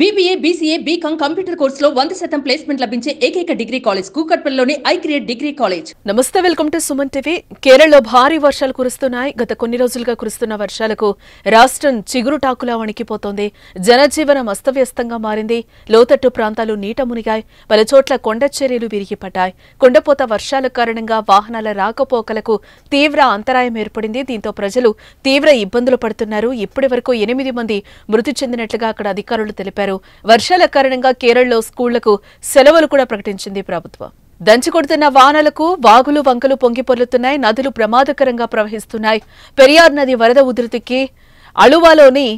BBA BCA BCom computer కోర్సులో వంద శాతం ప్లేస్మెంట్ లభించే ఏకైక డిగ్రీ కాలేజ్ కూకట్పల్లిలోని ఐ క్రియేట్ డిగ్రీ కాలేజ్ నమస్తే వెల్కమ్ టు సుమన్ టీవీ కేరళలో భారీ వర్షాలు కురుస్తున్నాయి గత కొన్ని రోజులుగా కురుస్తున్న వర్షాలకు రాష్ట్రం చిగురుటాకులా వణికిపోతోంది జనజీవనం అస్తవ్యస్తంగా మారింది లోతట్టు ప్రాంతాలు నీట మునిగాయి పలుచోట్ల విరిగి విరిగిపడ్డాయి కొండపోత వర్షాల కారణంగా వాహనాల రాకపోకలకు తీవ్ర అంతరాయం ఏర్పడింది దీంతో ప్రజలు తీవ్ర ఇబ్బందులు పడుతున్నారు ఇప్పటి వరకు ఎనిమిది మంది మృతి చెందినట్లుగా అక్కడ అధికారులు తెలిపారు చేశారు వర్షాల కారణంగా కేరళలో స్కూళ్లకు సెలవులు కూడా ప్రకటించింది ప్రభుత్వం కొడుతున్న వానలకు వాగులు వంకలు పొంగిపొర్లుతున్నాయి నదులు ప్రమాదకరంగా ప్రవహిస్తున్నాయి పెరియార్ నది వరద ఉధృతికి అళువాలోని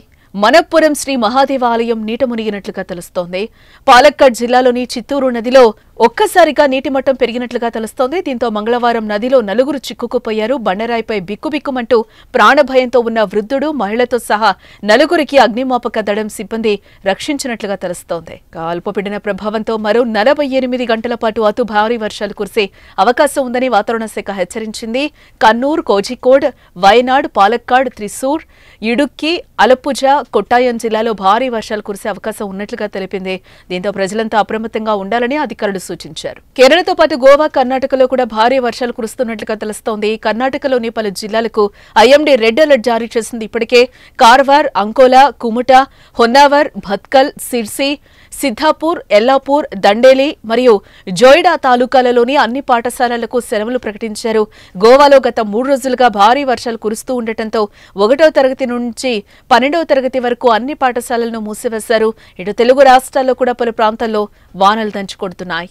మనప్పురం శ్రీ మహాదేవ ఆలయం నీట మునిగినట్లుగా తెలుస్తోంది పాలక్కడ్ జిల్లాలోని చిత్తూరు నదిలో ఒక్కసారిగా నీటి మట్టం పెరిగినట్లుగా తెలుస్తోంది దీంతో మంగళవారం నదిలో నలుగురు చిక్కుకుపోయారు బండరాయిపై బిక్కుబిక్కుమంటూ ప్రాణభయంతో ఉన్న వృద్ధుడు మహిళతో సహా నలుగురికి అగ్నిమాపక దళం సిబ్బంది రక్షించినట్లుగా తెలుస్తోంది అల్పపీడన ప్రభావంతో మరో నలభై ఎనిమిది గంటల పాటు అతి భారీ వర్షాలు కురిసే అవకాశం ఉందని వాతావరణ శాఖ హెచ్చరించింది కన్నూర్ కోజికోడ్ వయనాడ్ పాలక్కాడ్ త్రిశూర్ ఇడుక్కి అలప్పుజ కొట్టాయం జిల్లాలో భారీ వర్షాలు కురిసే అవకాశం ఉన్నట్లుగా తెలిపింది దీంతో ప్రజలంతా అప్రమత్తంగా ఉండాలని అధికారులు సూచించారు కేరళతో పాటు గోవా కర్ణాటకలో కూడా భారీ వర్షాలు కురుస్తున్నట్లుగా తెలుస్తోంది కర్ణాటకలోని పలు జిల్లాలకు ఐఎండీ రెడ్ అలర్ట్ జారీ చేసింది ఇప్పటికే కార్వార్ అంకోలా కుముట హొన్నావర్ భత్కల్ సిర్సి సిద్ధాపూర్ ఎల్లాపూర్ దండేలి మరియు జోయిడా తాలూకాలలోని అన్ని పాఠశాలలకు సెలవులు ప్రకటించారు గోవాలో గత మూడు రోజులుగా భారీ వర్షాలు కురుస్తూ ఉండటంతో ఒకటో తరగతి నుంచి పన్నెండవ తరగతి వరకు అన్ని పాఠశాలలను మూసివేశారు ఇటు తెలుగు రాష్ట్రాల్లో కూడా పలు ప్రాంతాల్లో వానలు దంచుకొడుతున్నాయి